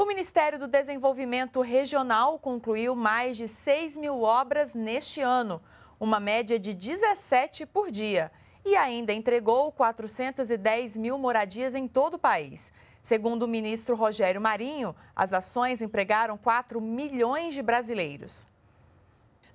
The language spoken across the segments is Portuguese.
O Ministério do Desenvolvimento Regional concluiu mais de 6 mil obras neste ano, uma média de 17 por dia, e ainda entregou 410 mil moradias em todo o país. Segundo o ministro Rogério Marinho, as ações empregaram 4 milhões de brasileiros.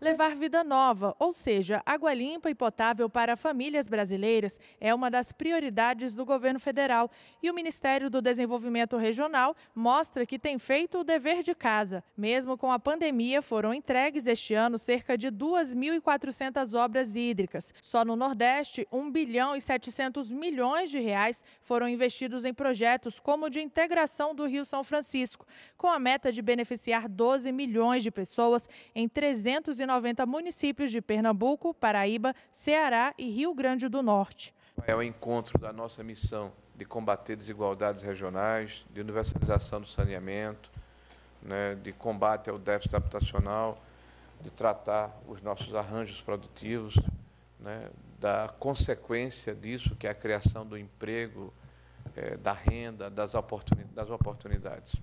Levar vida nova, ou seja, água limpa e potável para famílias brasileiras, é uma das prioridades do governo federal. E o Ministério do Desenvolvimento Regional mostra que tem feito o dever de casa. Mesmo com a pandemia, foram entregues este ano cerca de 2.400 obras hídricas. Só no Nordeste, 1 bilhão e 700 milhões de reais foram investidos em projetos como o de integração do Rio São Francisco, com a meta de beneficiar 12 milhões de pessoas em 390 190 municípios de Pernambuco, Paraíba, Ceará e Rio Grande do Norte. É o encontro da nossa missão de combater desigualdades regionais, de universalização do saneamento, né, de combate ao déficit habitacional, de tratar os nossos arranjos produtivos, né, da consequência disso, que é a criação do emprego, é, da renda, das, das oportunidades.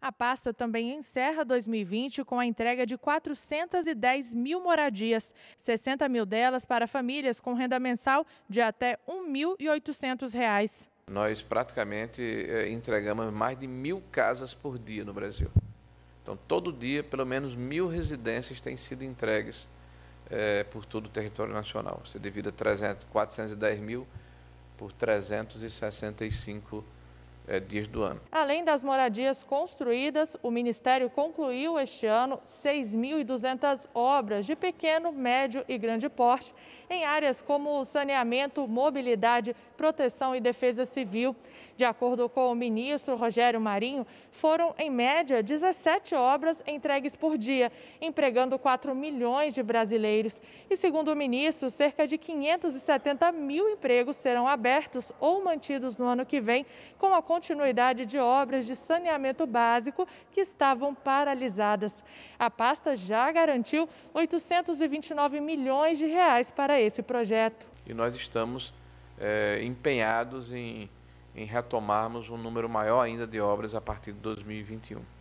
A pasta também encerra 2020 com a entrega de 410 mil moradias, 60 mil delas para famílias com renda mensal de até R$ 1.800. Nós praticamente eh, entregamos mais de mil casas por dia no Brasil. Então, todo dia, pelo menos mil residências têm sido entregues é, por todo o território nacional. Você divida 300, 410 mil por 365 é, dias do ano. Além das moradias construídas, o Ministério concluiu este ano 6.200 obras de pequeno, médio e grande porte em áreas como saneamento, mobilidade, Proteção e Defesa Civil. De acordo com o ministro Rogério Marinho, foram, em média, 17 obras entregues por dia, empregando 4 milhões de brasileiros. E, segundo o ministro, cerca de 570 mil empregos serão abertos ou mantidos no ano que vem, com a continuidade de obras de saneamento básico que estavam paralisadas. A pasta já garantiu 829 milhões de reais para esse projeto. E nós estamos é, empenhados em, em retomarmos um número maior ainda de obras a partir de 2021.